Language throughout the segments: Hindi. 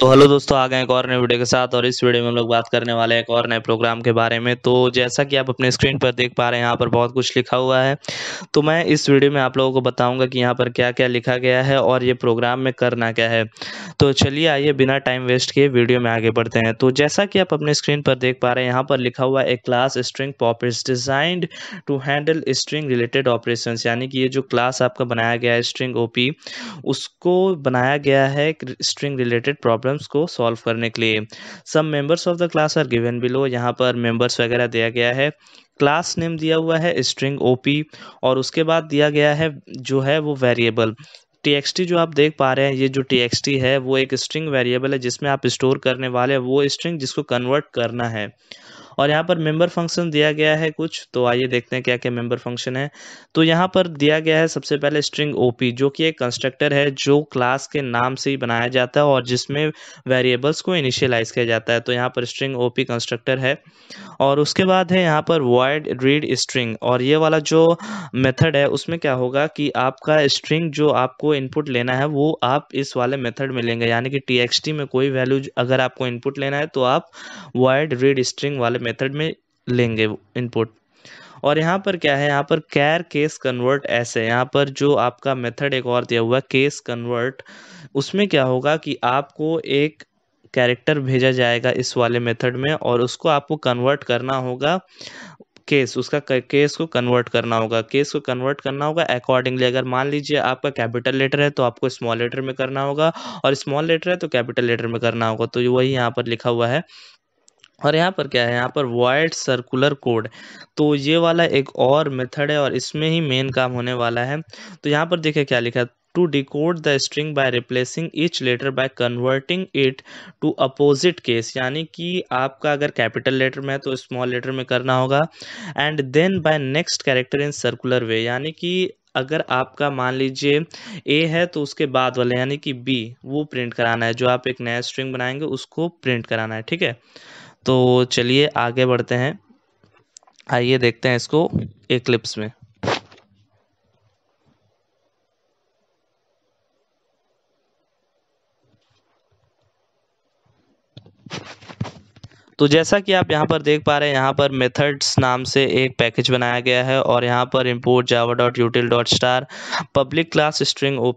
तो हेलो दोस्तों आ गए एक और नए वीडियो के साथ और इस वीडियो में हम लोग बात करने वाले हैं एक और नए प्रोग्राम के बारे में तो जैसा कि आप अपने स्क्रीन पर देख पा रहे हैं यहाँ पर बहुत कुछ लिखा हुआ है तो मैं इस वीडियो में आप लोगों को बताऊंगा कि यहाँ पर क्या क्या लिखा गया है और ये प्रोग्राम में करना क्या है तो चलिए आइए बिना टाइम वेस्ट किए वीडियो में आगे बढ़ते हैं तो जैसा कि आप अपने स्क्रीन पर देख पा रहे हैं यहाँ पर लिखा हुआ है class string pop is designed to handle string related operation यानी कि ये जो क्लास आपका बनाया गया है स्ट्रिंग ओ उसको बनाया गया है स्ट्रिंग रिलेटेड प्रॉब्लम प्रॉब्लम्स को सॉल्व करने के लिए some members of the class are given below यहाँ पर मेंबर्स वगैरह दिया गया है क्लास नेम दिया हुआ है स्ट्रिंग ओ और उसके बाद दिया गया है जो है वो वेरिएबल txt जो आप देख पा रहे हैं ये जो txt है वो एक स्ट्रिंग वेरिएबल है जिसमें आप स्टोर करने वाले हैं वो स्ट्रिंग जिसको कन्वर्ट करना है और यहाँ पर मेंबर फंक्शन दिया गया है कुछ तो आइए देखते हैं क्या क्या मेंबर फंक्शन है तो यहाँ पर दिया गया है सबसे पहले स्ट्रिंग ओपी जो कि एक कंस्ट्रक्टर है जो क्लास के नाम से ही बनाया जाता है और जिसमें वेरिएबल्स को इनिशियलाइज किया जाता है तो यहाँ पर स्ट्रिंग ओपी कंस्ट्रक्टर है और उसके बाद है यहाँ पर वाइड रीड स्ट्रिंग और ये वाला जो मेथड है उसमें क्या होगा कि आपका स्ट्रिंग जो आपको इनपुट लेना है वो आप इस वाले मेथड में लेंगे यानी कि टी में कोई वैल्यू अगर आपको इनपुट लेना है तो आप वाइड रीड स्ट्रिंग वाले मेथड में लेंगे इनपुट और यहाँ पर क्या है यहाँ पर कैर केस कन्वर्ट ऐसे यहाँ पर जो आपका मेथड एक और दिया हुआ है केस कन्वर्ट उसमें क्या होगा कि आपको एक कैरेक्टर भेजा जाएगा इस वाले मेथड में और उसको आपको कन्वर्ट करना होगा केस उसका केस को कन्वर्ट करना होगा केस को कन्वर्ट करना होगा अकॉर्डिंगली अगर मान लीजिए आपका कैपिटल लेटर है तो आपको स्मॉल लेटर में करना होगा और स्मॉल लेटर है तो कैपिटल लेटर में करना होगा तो वही यहाँ पर लिखा हुआ है और यहाँ पर क्या है यहाँ पर वाइड सर्कुलर कोड तो ये वाला एक और मेथड है और इसमें ही मेन काम होने वाला है तो यहाँ पर देखिए क्या लिखा है to decode the string by replacing each letter by converting it to opposite case यानी कि आपका अगर कैपिटल लेटर में है तो स्मॉल लेटर में करना होगा and then by next character in circular way यानी कि अगर आपका मान लीजिए ए है तो उसके बाद वाले यानी कि बी वो प्रिंट कराना है जो आप एक नया स्ट्रिंग बनाएंगे उसको प्रिंट कराना है ठीक है तो चलिए आगे बढ़ते हैं आइए देखते हैं इसको एक में तो जैसा कि आप यहाँ पर देख पा रहे हैं यहाँ पर मेथड्स नाम से एक पैकेज बनाया गया है और यहाँ पर import Java dot util dot star public class string ओ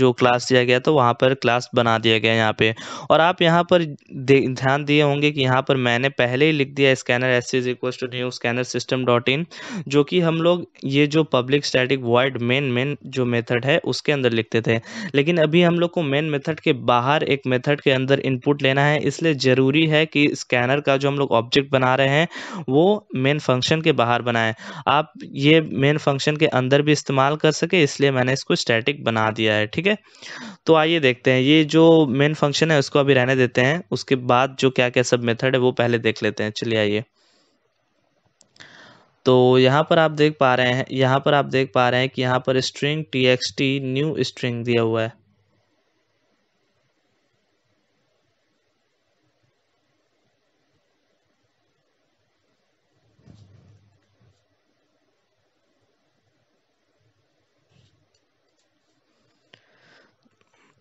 जो क्लास दिया गया तो वहाँ पर क्लास बना दिया गया यहाँ पर और आप यहाँ पर ध्यान दिए होंगे कि यहाँ पर मैंने पहले ही लिख दिया scanner S is equal to new scanner system dot in जो कि हम लोग ये जो public static word main main जो मेथड है उसके अंदर लिखते थे लेकिन अभी हम लोग को मेन मेथड के बाहर एक मेथड के अंदर इनपुट लेना है इसलिए ज़रूरी है कि स्कैनर बाहर का जो हम लोग ऑब्जेक्ट बना रहे हैं वो मेन फंक्शन के बाहर बनाएं आप ये मेन फंक्शन के अंदर भी इस्तेमाल कर सके इसलिए मैंने इसको स्टैटिक बना दिया है ठीक है तो आइए देखते हैं ये जो मेन फंक्शन है उसको अभी रहने देते हैं उसके बाद जो क्या क्या सब मेथड है वो पहले देख लेते हैं चलिए आइए तो यहाँ पर आप देख पा रहे हैं यहाँ पर आप देख पा रहे हैं कि यहाँ पर string T X T new string दिया हुआ है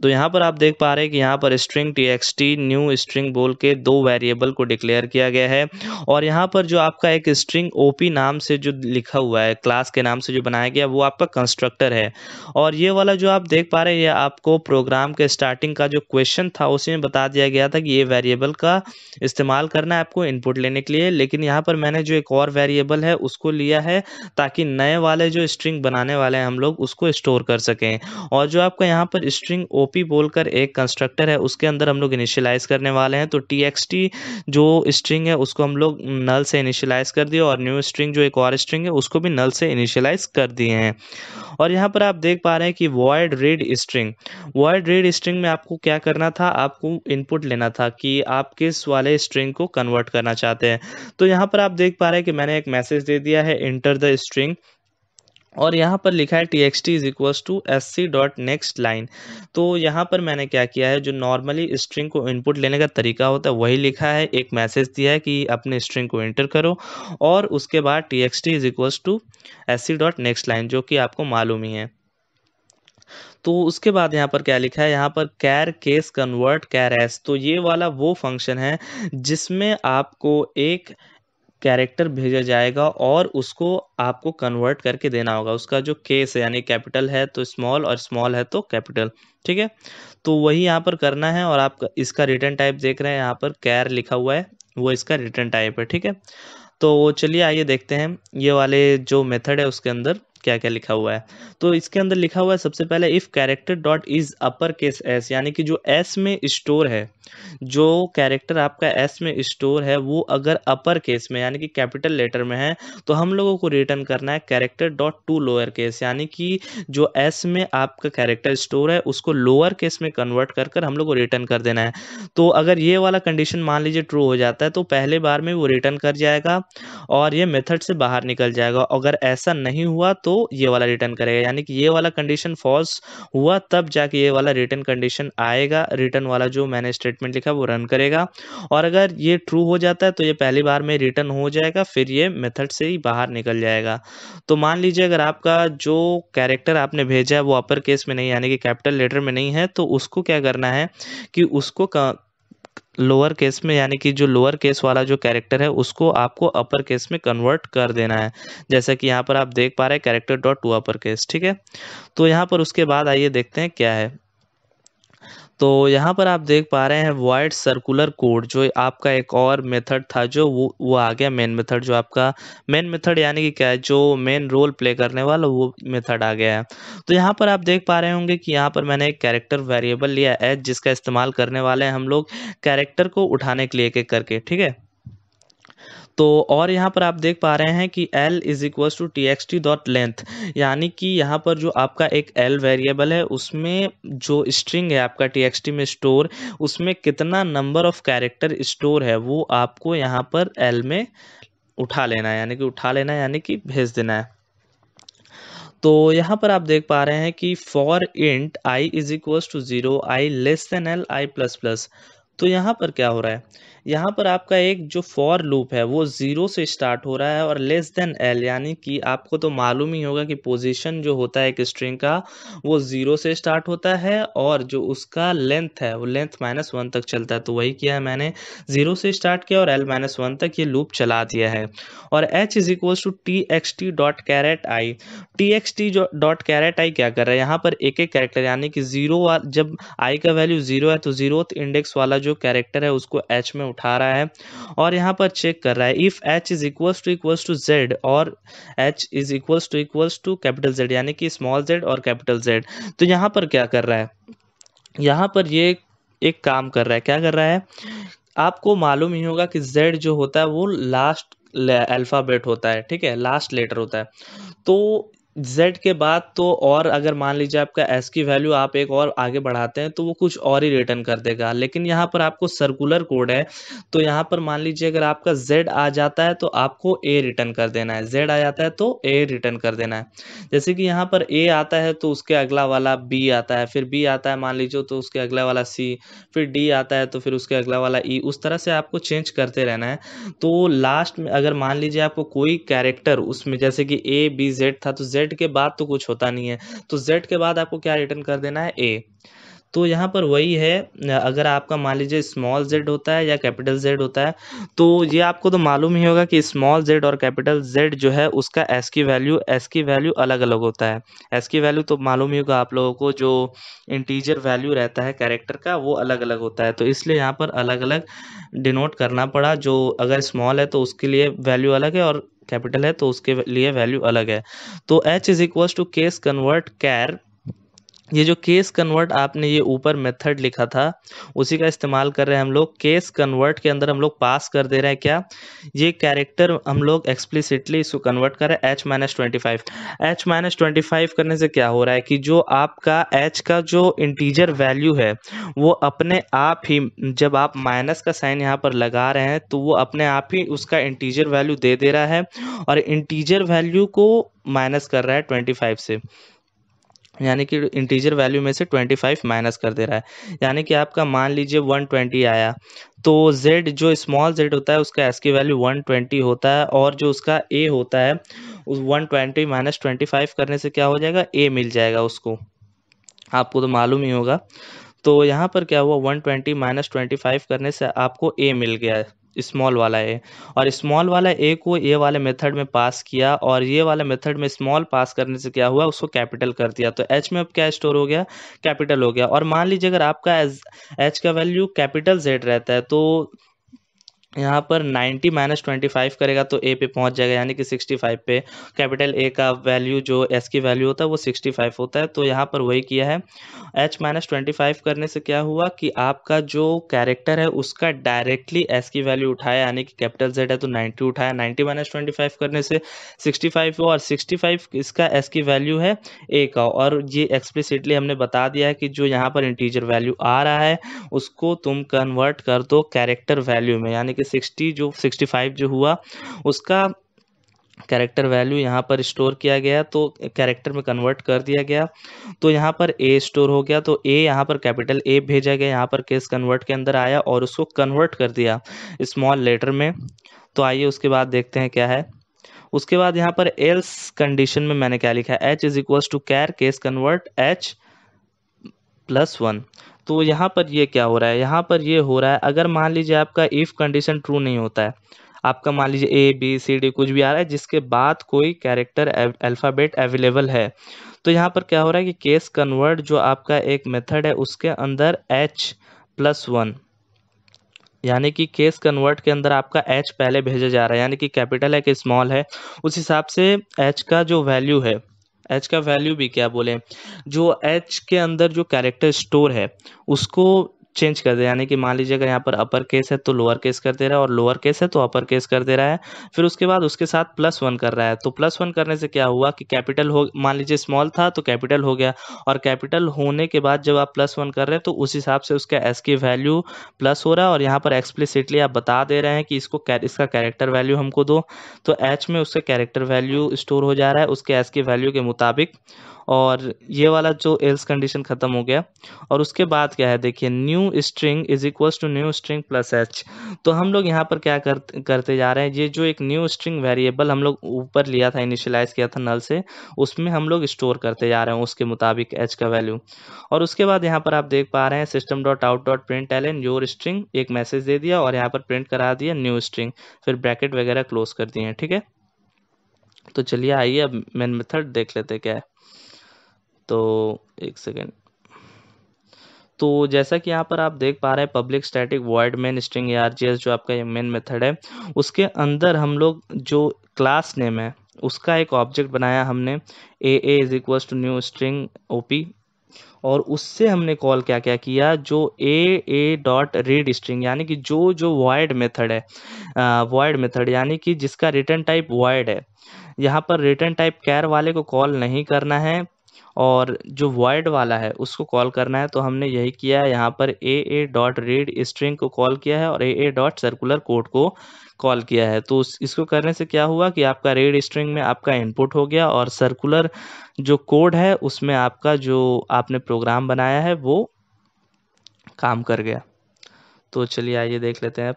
तो यहाँ पर आप देख पा रहे हैं कि यहाँ पर string T X T new string बोल के दो वेरिएबल को डिक्लेयर किया गया है और यहाँ पर जो आपका एक स्ट्रिंग ओ नाम से जो लिखा हुआ है क्लास के नाम से जो बनाया गया वो आपका कंस्ट्रक्टर है और ये वाला जो आप देख पा रहे हैं ये आपको प्रोग्राम के स्टार्टिंग का जो क्वेश्चन था उसी में बता दिया गया था कि ये वेरिएबल का इस्तेमाल करना है आपको इनपुट लेने के लिए लेकिन यहाँ पर मैंने जो एक और वेरिएबल है उसको लिया है ताकि नए वाले जो स्ट्रिंग बनाने वाले हैं हम लोग उसको स्टोर कर सकें और जो आपका यहाँ पर स्ट्रिंग ओ ओपी बोलकर एक कंस्ट्रक्टर है उसके अंदर हम लोग इनिशियलाइज करने वाले हैं तो टी जो स्ट्रिंग है उसको हम लोग नल से इनिशियलाइज कर दिए और न्यू स्ट्रिंग जो एक और स्ट्रिंग है उसको भी नल से इनिशियलाइज कर दिए हैं और यहाँ पर आप देख पा रहे हैं कि void read string void read string में आपको क्या करना था आपको इनपुट लेना था कि आप किस वाले स्ट्रिंग को कन्वर्ट करना चाहते हैं तो यहाँ पर आप देख पा रहे हैं कि मैंने एक मैसेज दे दिया है इंटर द स्ट्रिंग और यहाँ पर लिखा है T X T is equals to S C dot next line तो यहाँ पर मैंने क्या किया है जो नॉर्मली स्ट्रिंग को इनपुट लेने का तरीका होता है वही लिखा है एक मैसेज दिया है कि अपने स्ट्रिंग को एंटर करो और उसके बाद T X T is equals to S C dot next line जो कि आपको मालूम ही है तो उसके बाद यहाँ पर क्या लिखा है यहाँ पर char case convert char S तो ये वाला वो फंक्शन है जिसमें आपको एक कैरेक्टर भेजा जाएगा और उसको आपको कन्वर्ट करके देना होगा उसका जो केस है यानी कैपिटल है तो स्मॉल और स्मॉल है तो कैपिटल ठीक है तो वही यहाँ पर करना है और आप इसका रिटर्न टाइप देख रहे हैं यहाँ पर कैर लिखा हुआ है वो इसका रिटर्न टाइप है ठीक है तो चलिए आइए देखते हैं ये वाले जो मेथड है उसके अंदर क्या क्या लिखा हुआ है तो इसके अंदर लिखा हुआ है सबसे पहले if character dot is upper case S यानी कि जो एस में स्टोर है जो कैरेक्टर आपका एस में स्टोर है वो अगर अपर केस में यानी कि कैपिटल लेटर में है तो हम लोगों को रिटर्न करना है character dot to lower case यानी कि जो एस में आपका कैरेक्टर स्टोर है उसको लोअर केस में कन्वर्ट कर कर हम लोग को रिटर्न कर देना है तो अगर ये वाला कंडीशन मान लीजिए ट्रू हो जाता है तो पहले बार में वो रिटर्न कर जाएगा और ये मेथड से बाहर निकल जाएगा अगर ऐसा नहीं हुआ तो तो ये वाला रिटर्न करेगा यानी कि ये वाला कंडीशन फॉल्स हुआ तब जाके ये वाला रिटर्न कंडीशन आएगा रिटर्न वाला जो मैंने स्टेटमेंट लिखा वो रन करेगा और अगर ये ट्रू हो जाता है तो ये पहली बार में रिटर्न हो जाएगा फिर ये मेथड से ही बाहर निकल जाएगा तो मान लीजिए अगर आपका जो कैरेक्टर आपने भेजा है वो अपर केस में नहीं यानी कि कैपिटल लेटर में नहीं है तो उसको क्या करना है कि उसको लोअर केस में यानी कि जो लोअर केस वाला जो कैरेक्टर है उसको आपको अपर केस में कन्वर्ट कर देना है जैसा कि यहाँ पर आप देख पा रहे हैं character dot to upper case ठीक है तो यहाँ पर उसके बाद आइए देखते हैं क्या है तो यहाँ पर आप देख पा रहे हैं वाइड सर्कुलर कोड जो आपका एक और मेथड था जो वो वो आ गया मेन मेथड जो आपका मेन मेथड यानी कि क्या है जो मेन रोल प्ले करने वाला वो मेथड आ गया है तो यहाँ पर आप देख पा रहे होंगे कि यहाँ पर मैंने एक कैरेक्टर वेरिएबल लिया है जिसका इस्तेमाल करने वाले हैं हम लोग कैरेक्टर को उठाने के लिए करके ठीक है तो और यहाँ पर आप देख पा रहे हैं कि L is equal to T X T dot length यानी कि यहाँ पर जो आपका एक एल वेरिएबल है उसमें जो स्ट्रिंग है आपका टी एक्स टी में स्टोर उसमें कितना नंबर ऑफ कैरेक्टर स्टोर है वो आपको यहाँ पर एल में उठा लेना है यानी कि उठा लेना है यानी कि भेज देना है तो यहाँ पर आप देख पा रहे हैं कि for int I is equal to zero I less than L I plus plus तो यहाँ पर क्या हो रहा है यहाँ पर आपका एक जो फॉर लूप है वो ज़ीरो से स्टार्ट हो रहा है और लेस देन एल यानी कि आपको तो मालूम ही होगा कि पोजीशन जो होता है एक स्ट्रिंग का वो ज़ीरो से स्टार्ट होता है और जो उसका लेंथ है वो लेंथ माइनस वन तक चलता है तो वही किया है मैंने ज़ीरो से स्टार्ट किया और एल माइनस वन तक ये लूप चला दिया है और H is equal to T X T dot char at I T X T dot char at I क्या कर रहा है यहाँ पर एक एक कैरेक्टर यानी कि ज़ीरो जब आई का वैल्यू ज़ीरो है तो ज़ीरो इंडेक्स वाला जो कैरेक्टर है उसको एच में उठा रहा है और यहाँ पर चेक कर रहा है if H is equals to equals to Z और H is equals to equals to capital Z यानी कि स्मॉल जेड और कैपिटल जेड तो यहाँ पर क्या कर रहा है यहाँ पर ये एक काम कर रहा है क्या कर रहा है आपको मालूम ही होगा कि जेड जो होता है वो लास्ट अल्फ़ाबेट होता है ठीक है लास्ट लेटर होता है तो जेड के बाद तो और अगर मान लीजिए आपका एस की वैल्यू आप एक और आगे बढ़ाते हैं तो वो कुछ और ही रिटर्न कर देगा लेकिन यहाँ पर आपको सर्कुलर कोड है तो यहाँ पर मान लीजिए अगर आपका जेड आ जाता है तो आपको ए रिटर्न कर देना है जेड आ जाता है तो ए रिटर्न कर देना है जैसे कि यहाँ पर ए आता है तो उसके अगला वाला बी आता है फिर बी आता है मान लीजिए तो उसके अगला वाला सी फिर डी आता है तो फिर उसके अगला वाला ई e। उस तरह से आपको चेंज करते रहना है तो लास्ट में अगर मान लीजिए आपको कोई कैरेक्टर उसमें जैसे कि ए बी जेड था तो जेड जेड के बाद तो कुछ होता नहीं है तो जेड के बाद आपको क्या रिटर्न कर देना है ए तो यहाँ पर वही है अगर आपका मान लीजिए स्मॉल जेड होता है या कैपिटल जेड होता है तो ये आपको तो मालूम ही होगा कि स्मॉल जेड और कैपिटल जेड जो है उसका एस की वैल्यू एस की वैल्यू अलग अलग होता है एस की वैल्यू तो मालूम ही होगा आप लोगों को जो इंटीजर वैल्यू रहता है कैरेक्टर का वो अलग अलग होता है तो इसलिए यहाँ पर अलग अलग डिनोट करना पड़ा जो अगर स्मॉल है तो उसके लिए वैल्यू अलग है और कैपिटल है तो उसके लिए वैल्यू अलग है तो H is equal to case convert char ये जो केस कन्वर्ट आपने ये ऊपर मेथड लिखा था उसी का इस्तेमाल कर रहे हैं हम लोग केस कन्वर्ट के अंदर हम लोग पास कर दे रहे हैं क्या ये कैरेक्टर हम लोग एक्सप्लिसिटली इसको कन्वर्ट कर रहे हैं H minus twenty five H minus twenty five करने से क्या हो रहा है कि जो आपका एच का जो इंटीजर वैल्यू है वो अपने आप ही जब आप माइनस का साइन यहाँ पर लगा रहे हैं तो वो अपने आप ही उसका इंटीजर वैल्यू दे दे रहा है और इंटीजर वैल्यू को माइनस कर रहा है ट्वेंटी फाइव से यानी कि इंटीजर वैल्यू में से 25 माइनस कर दे रहा है यानी कि आपका मान लीजिए 120 आया तो z जो स्मॉल z होता है उसका एस की वैल्यू 120 होता है और जो उसका a होता है उस 120 माइनस ट्वेंटी करने से क्या हो जाएगा a मिल जाएगा उसको आपको तो मालूम ही होगा तो यहाँ पर क्या हुआ 120 ट्वेंटी माइनस ट्वेंटी करने से आपको a मिल गया है स्मॉल वाला ए और स्मॉल वाला ए को ये वाले मेथड में पास किया और ये वाले मेथड में स्मॉल पास करने से क्या हुआ उसको कैपिटल कर दिया तो एच में अब क्या स्टोर हो गया कैपिटल हो गया और मान लीजिए अगर आपका एच का वैल्यू कैपिटल जेड रहता है तो यहाँ पर 90 माइनस ट्वेंटी करेगा तो ए पे पहुँच जाएगा यानी कि 65 पे कैपिटल ए का वैल्यू जो एस की वैल्यू होता है वो 65 होता है तो यहाँ पर वही किया है एच माइनस ट्वेंटी करने से क्या हुआ कि आपका जो कैरेक्टर है उसका डायरेक्टली एस की वैल्यू उठाया यानी कि कैपिटल जेड है तो 90 उठाया 90 माइनस ट्वेंटी करने से 65 और सिक्सटी इसका एस की वैल्यू है ए का और ये एक्सप्लिसिटली हमने बता दिया है कि जो यहाँ पर इंटीजर वैल्यू आ रहा है उसको तुम कन्वर्ट कर दो कैरेक्टर वैल्यू में यानी कि 60 जो 65 जो हुआ उसका कैरेक्टर वैल्यू यहाँ पर स्टोर किया गया तो कैरेक्टर में कन्वर्ट कर दिया गया तो यहाँ पर ए स्टोर हो गया तो ए यहाँ पर कैपिटल ए भेजा गया यहाँ पर केस कन्वर्ट के अंदर आया और उसको कन्वर्ट कर दिया स्मॉल लेटर में तो आइए उसके बाद देखते हैं क्या है उसके बाद यहाँ पर एल्स कंडीशन में मैंने क्या लिखा है H is equals to char case convert H plus one तो यहाँ पर ये क्या हो रहा है यहाँ पर ये हो रहा है अगर मान लीजिए आपका इफ़ कंडीशन ट्रू नहीं होता है आपका मान लीजिए ए बी सी डी कुछ भी आ रहा है जिसके बाद कोई कैरेक्टर अल्फ़ाबेट अवेलेबल है तो यहाँ पर क्या हो रहा है कि केस कन्वर्ट जो आपका एक मेथड है उसके अंदर एच प्लस वन यानी कि केस कन्वर्ट के अंदर आपका एच पहले भेजा जा रहा है यानी कि कैपिटल है कि स्मॉल है उस हिसाब से एच का जो वैल्यू है एच का वैल्यू भी क्या बोले जो एच के अंदर जो कैरेक्टर स्टोर है उसको चेंज कर दे यानी कि मान लीजिए अगर यहाँ पर अपर केस है तो लोअर केस कर दे रहा है और लोअर केस है तो अपर केस कर दे रहा है फिर उसके बाद उसके साथ प्लस वन कर रहा है तो प्लस वन करने से क्या हुआ कि कैपिटल हो मान लीजिए स्मॉल था तो कैपिटल हो गया और कैपिटल होने के बाद जब आप प्लस वन कर रहे हैं तो उस हिसाब से उसका एस की वैल्यू प्लस हो रहा है और यहाँ पर एक्सप्लिसिटली आप बता दे रहे हैं कि इसको इसका कैरेक्टर वैल्यू हमको दो तो एच में उसका कैरेक्टर वैल्यू स्टोर हो जा रहा है उसके एस की वैल्यू के मुताबिक और ये वाला जो एल्स कंडीशन खत्म हो गया और उसके बाद क्या है देखिए new string is equals to new string plus H तो हम लोग यहाँ पर क्या कर, करते जा रहे हैं ये जो एक न्यू स्ट्रिंग वेरिएबल हम लोग ऊपर लिया था इनिशियलाइज किया था नल से उसमें हम लोग स्टोर करते जा रहे हैं उसके मुताबिक एच का वैल्यू और उसके बाद यहाँ पर आप देख पा रहे हैं system dot out dot print L N your string एक मैसेज दे दिया और यहाँ पर प्रिंट करा दिया न्यू स्ट्रिंग फिर ब्रैकेट वगैरह क्लोज कर दिए ठीक है तो चलिए आइए अब मेन मेथड देख लेते क्या है तो एक सेकेंड तो जैसा कि यहाँ पर आप देख पा रहे हैं public static word main string R जो आपका ये मेन मेथड है उसके अंदर हम लोग जो क्लास नेम है उसका एक ऑब्जेक्ट बनाया हमने A A is equals to new string O P और उससे हमने कॉल क्या क्या किया जो A A dot read string यानी कि जो जो वर्ड मेथड है वर्ड मेथड यानी कि जिसका रिटर्न टाइप वर्ड है यहाँ पर रिटर्न टाइप कैर वाले को कॉल नहीं करना है और जो void वाला है उसको कॉल करना है तो हमने यही किया है यहाँ पर A A dot read string को कॉल किया है और A A dot circular code को कॉल किया है तो इसको करने से क्या हुआ कि आपका रेड स्ट्रिंग में आपका इनपुट हो गया और सर्कुलर जो कोड है उसमें आपका जो आपने प्रोग्राम बनाया है वो काम कर गया तो चलिए आइए देख लेते हैं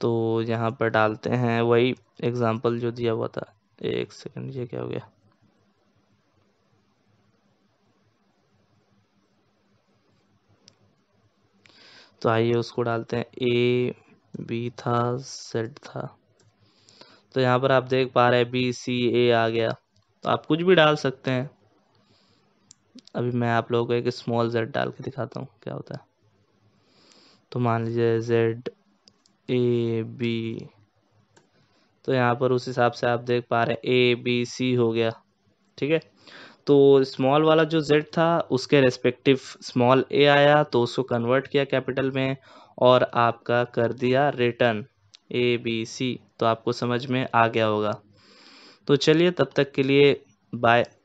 तो यहाँ पर डालते हैं वही एग्ज़ाम्पल जो दिया हुआ था एक सेकंड ये क्या हो गया तो आइए उसको डालते हैं ए बी था सेट था तो यहाँ पर आप देख पा रहे हैं बी सी ए आ गया तो आप कुछ भी डाल सकते हैं अभी मैं आप लोगों को एक स्मॉल जेड डाल के दिखाता हूँ क्या होता है तो मान लीजिए जेड ए बी तो यहाँ पर उस हिसाब से आप देख पा रहे हैं ए बी सी हो गया ठीक है तो स्मॉल वाला जो जेड था उसके रेस्पेक्टिव स्मॉल ए आया तो उसको कन्वर्ट किया कैपिटल में और आपका कर दिया रिटर्न ए बी सी तो आपको समझ में आ गया होगा तो चलिए तब तक के लिए बाय